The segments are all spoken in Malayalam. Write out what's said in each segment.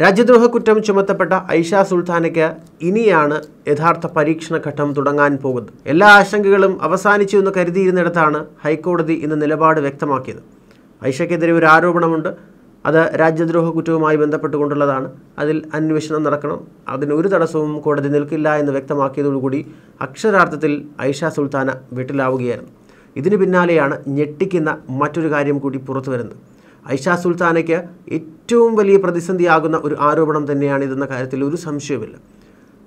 രാജ്യദ്രോഹ കുറ്റം ചുമത്തപ്പെട്ട ഐഷ സുൽത്താനയ്ക്ക് ഇനിയാണ് യഥാർത്ഥ പരീക്ഷണഘട്ടം തുടങ്ങാൻ പോകുന്നത് എല്ലാ ആശങ്കകളും അവസാനിച്ചു എന്ന് കരുതിയിരുന്നിടത്താണ് ഹൈക്കോടതി ഇന്ന് നിലപാട് വ്യക്തമാക്കിയത് ഐഷയ്ക്കെതിരെ ഒരു ആരോപണമുണ്ട് അത് രാജ്യദ്രോഹ കുറ്റവുമായി ബന്ധപ്പെട്ടുകൊണ്ടുള്ളതാണ് അതിൽ അന്വേഷണം നടക്കണം അതിന് ഒരു തടസ്സവും കോടതി നിൽക്കില്ല എന്ന് വ്യക്തമാക്കിയതോടുകൂടി അക്ഷരാർത്ഥത്തിൽ ഐഷ സുൽത്താന വീട്ടിലാവുകയായിരുന്നു ഇതിനു പിന്നാലെയാണ് ഞെട്ടിക്കുന്ന മറ്റൊരു കാര്യം കൂടി പുറത്തു വരുന്നത് ഐഷ സുൽത്താനയ്ക്ക് ഏറ്റവും വലിയ പ്രതിസന്ധിയാകുന്ന ഒരു ആരോപണം തന്നെയാണ് ഇതെന്ന കാര്യത്തിൽ ഒരു സംശയവുമില്ല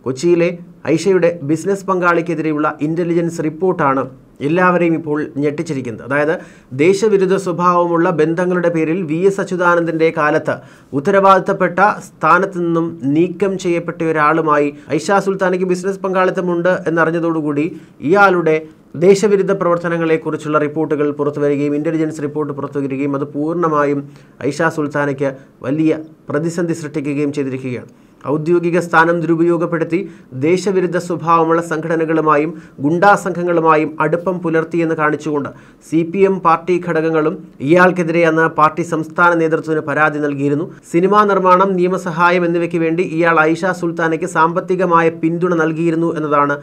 കൊച്ചിയിലെ ഐഷയുടെ ബിസിനസ് പങ്കാളിക്കെതിരെയുള്ള ഇൻ്റലിജൻസ് റിപ്പോർട്ടാണ് എല്ലാവരെയും ഇപ്പോൾ ഞെട്ടിച്ചിരിക്കുന്നത് അതായത് ദേശവിരുദ്ധ സ്വഭാവമുള്ള ബന്ധങ്ങളുടെ പേരിൽ വി എസ് അച്യുതാനന്ദൻ്റെ കാലത്ത് ഉത്തരവാദിത്തപ്പെട്ട സ്ഥാനത്ത് നിന്നും നീക്കം ചെയ്യപ്പെട്ട ഒരാളുമായി ഐഷ സുൽത്താനയ്ക്ക് ബിസിനസ് പങ്കാളിത്തമുണ്ട് എന്നറിഞ്ഞതോടുകൂടി ഇയാളുടെ ദേശവിരുദ്ധ പ്രവർത്തനങ്ങളെക്കുറിച്ചുള്ള റിപ്പോർട്ടുകൾ പുറത്തുവരികയും ഇൻ്റലിജൻസ് റിപ്പോർട്ട് പുറത്തുവരികയും അത് പൂർണ്ണമായും ഐഷ സുൽത്താനയ്ക്ക് വലിയ പ്രതിസന്ധി സൃഷ്ടിക്കുകയും ചെയ്തിരിക്കുകയാണ് ഔദ്യോഗിക സ്ഥാനം ദുരുപയോഗപ്പെടുത്തി ദേശവിരുദ്ധ സ്വഭാവമുള്ള സംഘടനകളുമായും ഗുണ്ടാ സംഘങ്ങളുമായും അടുപ്പം പുലർത്തിയെന്ന് കാണിച്ചുകൊണ്ട് സി പി എം പാർട്ടി ഘടകങ്ങളും ഇയാൾക്കെതിരെ അന്ന് പാർട്ടി സംസ്ഥാന നേതൃത്വത്തിന് പരാതി നൽകിയിരുന്നു സിനിമാ നിർമ്മാണം നിയമസഹായം എന്നിവയ്ക്ക് വേണ്ടി ഇയാൾ ഐഷ സുൽത്താനയ്ക്ക് സാമ്പത്തികമായ പിന്തുണ നൽകിയിരുന്നു എന്നതാണ്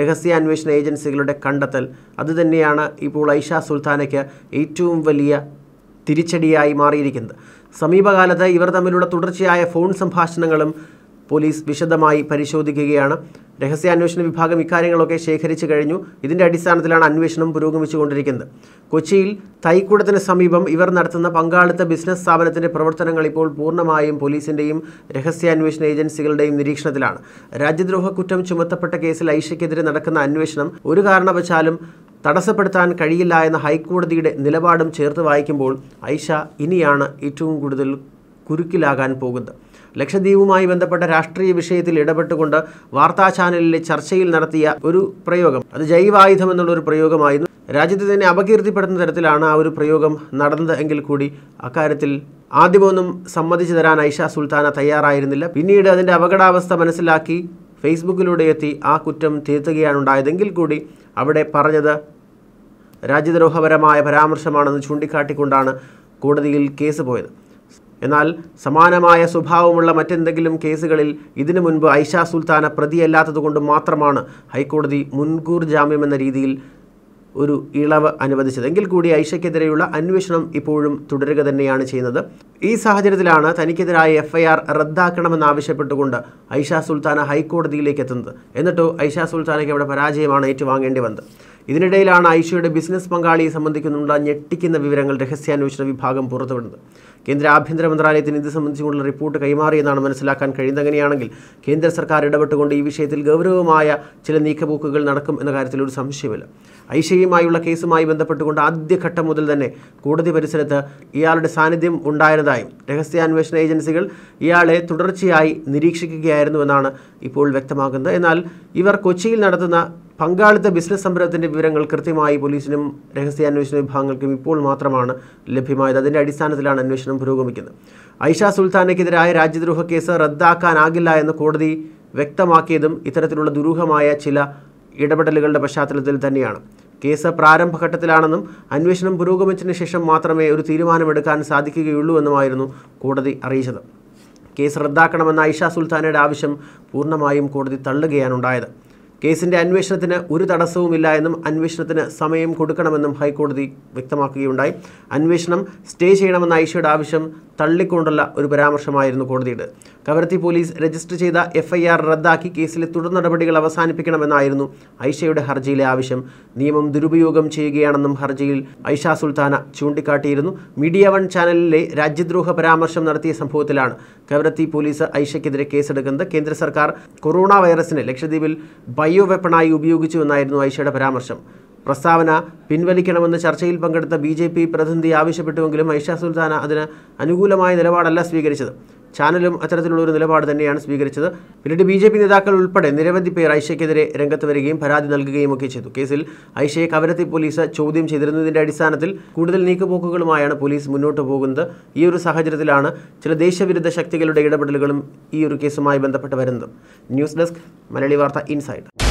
രഹസ്യാന്വേഷണ ഏജൻസികളുടെ കണ്ടെത്തൽ അതുതന്നെയാണ് ഇപ്പോൾ ഐഷ സുൽത്താനയ്ക്ക് ഏറ്റവും വലിയ തിരിച്ചടിയായി മാറിയിരിക്കുന്നത് സമീപകാലത്ത് ഇവർ തമ്മിലുള്ള തുടർച്ചയായ ഫോൺ സംഭാഷണങ്ങളും പോലീസ് വിശദമായി പരിശോധിക്കുകയാണ് രഹസ്യാന്വേഷണ വിഭാഗം ഇക്കാര്യങ്ങളൊക്കെ ശേഖരിച്ചു കഴിഞ്ഞു ഇതിൻ്റെ അടിസ്ഥാനത്തിലാണ് അന്വേഷണം പുരോഗമിച്ചുകൊണ്ടിരിക്കുന്നത് കൊച്ചിയിൽ തൈക്കൂടത്തിന് സമീപം ഇവർ നടത്തുന്ന പങ്കാളിത്ത ബിസിനസ് സ്ഥാപനത്തിൻ്റെ പ്രവർത്തനങ്ങൾ ഇപ്പോൾ പൂർണ്ണമായും പോലീസിൻ്റെയും രഹസ്യാന്വേഷണ ഏജൻസികളുടെയും നിരീക്ഷണത്തിലാണ് രാജ്യദ്രോഹ കുറ്റം ചുമത്തപ്പെട്ട കേസിൽ ഐഷയ്ക്കെതിരെ നടക്കുന്ന അന്വേഷണം ഒരു കാരണവശാലും തടസ്സപ്പെടുത്താൻ കഴിയില്ല എന്ന ഹൈക്കോടതിയുടെ നിലപാടും ചേർത്ത് വായിക്കുമ്പോൾ ഐഷ ഇനിയാണ് ഏറ്റവും കൂടുതൽ കുരുക്കിലാകാൻ പോകുന്നത് ലക്ഷദ്വീപുമായി ബന്ധപ്പെട്ട രാഷ്ട്രീയ വിഷയത്തിൽ ഇടപെട്ടുകൊണ്ട് വാർത്താ ചാനലിലെ ചർച്ചയിൽ നടത്തിയ ഒരു പ്രയോഗം അത് ജൈവായുധം എന്നുള്ള ഒരു പ്രയോഗമായിരുന്നു രാജ്യത്തെ തന്നെ അപകീർത്തിപ്പെടുന്ന തരത്തിലാണ് ആ ഒരു പ്രയോഗം നടന്നത് എങ്കിൽ കൂടി അക്കാര്യത്തിൽ ആദ്യമൊന്നും സമ്മതിച്ചു തരാൻ ഐഷ സുൽത്താന തയ്യാറായിരുന്നില്ല പിന്നീട് അതിൻ്റെ അപകടാവസ്ഥ മനസ്സിലാക്കി ഫേസ്ബുക്കിലൂടെ എത്തി ആ കുറ്റം തിരുത്തുകയാണ് ഉണ്ടായതെങ്കിൽ കൂടി അവിടെ പറഞ്ഞത് രാജ്യദ്രോഹപരമായ പരാമർശമാണെന്ന് ചൂണ്ടിക്കാട്ടിക്കൊണ്ടാണ് കോടതിയിൽ കേസ് പോയത് എന്നാൽ സമാനമായ സ്വഭാവമുള്ള മറ്റെന്തെങ്കിലും കേസുകളിൽ ഇതിനു മുൻപ് ഐഷ സുൽത്താന പ്രതിയല്ലാത്തതുകൊണ്ട് മാത്രമാണ് ഹൈക്കോടതി മുൻകൂർ ജാമ്യം എന്ന രീതിയിൽ ഒരു ഇളവ് അനുവദിച്ചത് എങ്കിൽ കൂടി ഐഷയ്ക്കെതിരെയുള്ള അന്വേഷണം ഇപ്പോഴും തുടരുക തന്നെയാണ് ചെയ്യുന്നത് ഈ സാഹചര്യത്തിലാണ് തനിക്കെതിരായ എഫ്ഐആർ റദ്ദാക്കണമെന്നാവശ്യപ്പെട്ടുകൊണ്ട് ഐഷ സുൽത്താന ഹൈക്കോടതിയിലേക്ക് എത്തുന്നത് എന്നിട്ടോ ഐഷ സുൽത്താനയ്ക്ക് അവിടെ പരാജയമാണ് ഏറ്റുവാങ്ങേണ്ടി വന്നത് ഇതിനിടയിലാണ് ഐഷയുടെ ബിസിനസ് പങ്കാളിയെ സംബന്ധിക്കുന്നുള്ള ഞെട്ടിക്കുന്ന വിവരങ്ങൾ രഹസ്യാന്വേഷണ വിഭാഗം പുറത്തുവിടുന്നത് കേന്ദ്ര ആഭ്യന്തര മന്ത്രാലയത്തിന് ഇത് സംബന്ധിച്ചുള്ള റിപ്പോർട്ട് കൈമാറിയെന്നാണ് മനസ്സിലാക്കാൻ അങ്ങനെയാണെങ്കിൽ കേന്ദ്ര സർക്കാർ ഇടപെട്ടുകൊണ്ട് ഈ വിഷയത്തിൽ ഗൗരവമായ ചില നീക്കപോക്കുകൾ നടക്കും എന്ന കാര്യത്തിൽ ഒരു സംശയമില്ല ഐഷയുമായുള്ള കേസുമായി ബന്ധപ്പെട്ടുകൊണ്ട് ആദ്യഘട്ടം മുതൽ തന്നെ കോടതി പരിസരത്ത് ഇയാളുടെ സാന്നിധ്യം ഉണ്ടായിരുന്നതായും രഹസ്യാന്വേഷണ ഏജൻസികൾ ഇയാളെ തുടർച്ചയായി നിരീക്ഷിക്കുകയായിരുന്നുവെന്നാണ് ഇപ്പോൾ വ്യക്തമാകുന്നത് എന്നാൽ ഇവർ കൊച്ചിയിൽ നടത്തുന്ന പങ്കാളിത്ത ബിസിനസ് സംരംഭത്തിൻ്റെ വിവരങ്ങൾ കൃത്യമായി പോലീസിനും രഹസ്യാന്വേഷണ വിഭാഗങ്ങൾക്കും ഇപ്പോൾ മാത്രമാണ് ലഭ്യമായത് അതിൻ്റെ അടിസ്ഥാനത്തിലാണ് അന്വേഷണം അന്വേഷണം പുരോഗമിക്കുന്നു ഐഷ സുൽത്താനയ്ക്കെതിരായ രാജ്യദ്രോഹ കേസ് റദ്ദാക്കാനാകില്ല എന്ന് കോടതി വ്യക്തമാക്കിയതും ഇത്തരത്തിലുള്ള ദുരൂഹമായ ചില ഇടപെടലുകളുടെ പശ്ചാത്തലത്തിൽ തന്നെയാണ് കേസ് പ്രാരംഭഘട്ടത്തിലാണെന്നും അന്വേഷണം പുരോഗമിച്ചതിന് ശേഷം മാത്രമേ ഒരു തീരുമാനമെടുക്കാൻ സാധിക്കുകയുള്ളൂ എന്നുമായിരുന്നു കോടതി അറിയിച്ചത് കേസ് റദ്ദാക്കണമെന്ന ഐഷ സുൽത്താനയുടെ ആവശ്യം പൂർണ്ണമായും കോടതി തള്ളുകയാണുണ്ടായത് കേസിന്റെ അന്വേഷണത്തിന് ഒരു തടസ്സവുമില്ല എന്നും അന്വേഷണത്തിന് സമയം കൊടുക്കണമെന്നും ഹൈക്കോടതി വ്യക്തമാക്കുകയുണ്ടായി അന്വേഷണം സ്റ്റേ ചെയ്യണമെന്ന ഐഷയുടെ ആവശ്യം തള്ളിക്കൊണ്ടുള്ള ഒരു പരാമർശമായിരുന്നു കോടതിയുടെ കവരത്തി പോലീസ് രജിസ്റ്റർ ചെയ്ത എഫ്ഐആർ റദ്ദാക്കി കേസിലെ തുടർ നടപടികൾ അവസാനിപ്പിക്കണമെന്നായിരുന്നു ഐഷയുടെ ഹർജിയിലെ ആവശ്യം നിയമം ദുരുപയോഗം ചെയ്യുകയാണെന്നും ഹർജിയിൽ ഐഷ സുൽത്താന ചൂണ്ടിക്കാട്ടിയിരുന്നു മീഡിയ വൺ ചാനലിലെ രാജ്യദ്രോഹ പരാമർശം നടത്തിയ സംഭവത്തിലാണ് കവരത്തി പോലീസ് ഐഷയ്ക്കെതിരെ കേസെടുക്കുന്നത് കേന്ദ്ര സർക്കാർ കൊറോണ വൈറസിനെ ലക്ഷദ്വീപിൽ ബയോ വെപ്പണായി ഉപയോഗിച്ചുവെന്നായിരുന്നു ഐഷയുടെ പരാമർശം പ്രസ്താവന പിൻവലിക്കണമെന്ന് ചർച്ചയിൽ പങ്കെടുത്ത ബി ജെ പി പ്രതിനിധി ആവശ്യപ്പെട്ടുവെങ്കിലും ഐഷ സുൽത്താന അതിന് അനുകൂലമായ നിലപാടല്ല സ്വീകരിച്ചത് ചാനലും അത്തരത്തിലുള്ള ഒരു നിലപാട് തന്നെയാണ് സ്വീകരിച്ചത് പിന്നീട് ബി ജെ പി നേതാക്കൾ ഉൾപ്പെടെ നിരവധി പേർ ഐഷയ്ക്കെതിരെ രംഗത്ത് വരികയും പരാതി നൽകുകയും ഒക്കെ ചെയ്തു കേസിൽ ഐഷയെ കവരത്തി പോലീസ് ചോദ്യം ചെയ്തിരുന്നതിന്റെ അടിസ്ഥാനത്തിൽ കൂടുതൽ നീക്കുപോക്കുകളുമായാണ് പോലീസ് മുന്നോട്ട് പോകുന്നത് ഈ ഒരു സാഹചര്യത്തിലാണ് ചില ദേശവിരുദ്ധ ശക്തികളുടെ ഇടപെടലുകളും ഈ ഒരു കേസുമായി ബന്ധപ്പെട്ട് വരുന്നത് ന്യൂസ് ഡെസ്ക് മലയാളി വാർത്ത ഇൻസൈഡ്